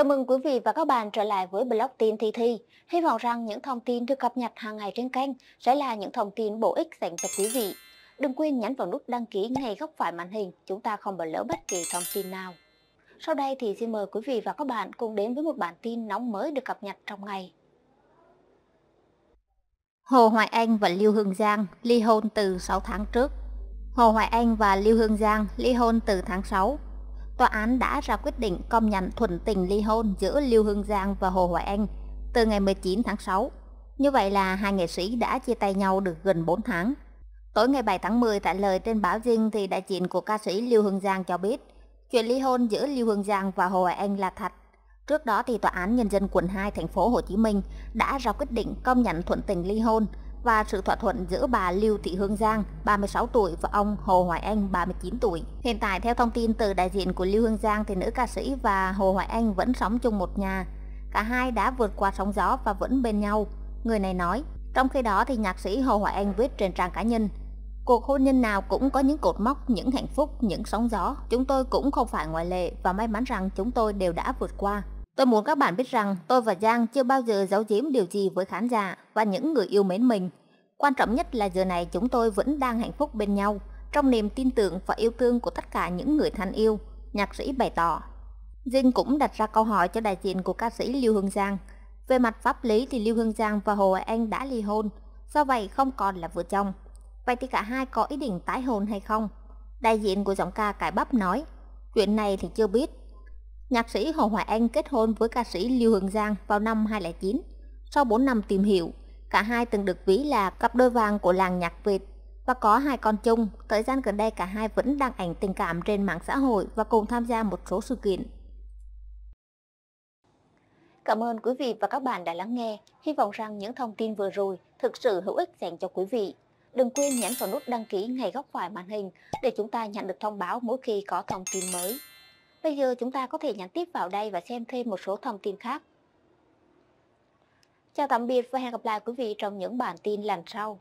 Chào mừng quý vị và các bạn trở lại với blog tin Thi Thi. Hy vọng rằng những thông tin được cập nhật hàng ngày trên kênh sẽ là những thông tin bổ ích dành cho quý vị. Đừng quên nhấn vào nút đăng ký ngay góc phải màn hình, chúng ta không bỏ lỡ bất kỳ thông tin nào. Sau đây thì xin mời quý vị và các bạn cùng đến với một bản tin nóng mới được cập nhật trong ngày. Hồ Hoài Anh và Lưu Hương Giang ly hôn từ 6 tháng trước. Hồ Hoài Anh và Lưu Hương Giang ly hôn từ tháng 6 tòa án đã ra quyết định công nhận thuận tình ly hôn giữa Lưu Hương Giang và Hồ Hoài Anh từ ngày 19 tháng 6. Như vậy là hai nghệ sĩ đã chia tay nhau được gần 4 tháng. Tối ngày 7 tháng 10 tại lời trên báo riêng, thì đại diện của ca sĩ Lưu Hương Giang cho biết chuyện ly hôn giữa Lưu Hương Giang và Hồ Hoài Anh là thật. Trước đó thì tòa án nhân dân quận 2 thành phố Hồ Chí Minh đã ra quyết định công nhận thuận tình ly hôn và sự thỏa thuận giữa bà Lưu Thị Hương Giang, 36 tuổi và ông Hồ Hoài Anh, 39 tuổi. Hiện tại theo thông tin từ đại diện của Lưu Hương Giang thì nữ ca sĩ và Hồ Hoài Anh vẫn sống chung một nhà. Cả hai đã vượt qua sóng gió và vẫn bên nhau. Người này nói, trong khi đó thì nhạc sĩ Hồ Hoài Anh viết trên trang cá nhân, Cuộc hôn nhân nào cũng có những cột mốc, những hạnh phúc, những sóng gió. Chúng tôi cũng không phải ngoại lệ và may mắn rằng chúng tôi đều đã vượt qua. Tôi muốn các bạn biết rằng tôi và Giang chưa bao giờ giấu giếm điều gì với khán giả và những người yêu mến mình. Quan trọng nhất là giờ này chúng tôi vẫn đang hạnh phúc bên nhau, trong niềm tin tưởng và yêu thương của tất cả những người thân yêu, nhạc sĩ bày tỏ. Dinh cũng đặt ra câu hỏi cho đại diện của ca sĩ Lưu Hương Giang. Về mặt pháp lý thì Lưu Hương Giang và Hồ Anh đã ly hôn, do vậy không còn là vợ chồng. Vậy thì cả hai có ý định tái hôn hay không? Đại diện của giọng ca Cải Bắp nói, chuyện này thì chưa biết, Nhạc sĩ Hồ Hoài Anh kết hôn với ca sĩ Lưu Hương Giang vào năm 2009. Sau 4 năm tìm hiểu, cả hai từng được ví là cặp đôi vàng của làng nhạc Việt và có hai con chung. Thời gian gần đây cả hai vẫn đăng ảnh tình cảm trên mạng xã hội và cùng tham gia một số sự kiện. Cảm ơn quý vị và các bạn đã lắng nghe. Hy vọng rằng những thông tin vừa rồi thực sự hữu ích dành cho quý vị. Đừng quên nhấn vào nút đăng ký ngay góc phải màn hình để chúng ta nhận được thông báo mỗi khi có thông tin mới. Bây giờ chúng ta có thể nhắn tiếp vào đây và xem thêm một số thông tin khác. Chào tạm biệt và hẹn gặp lại quý vị trong những bản tin lần sau.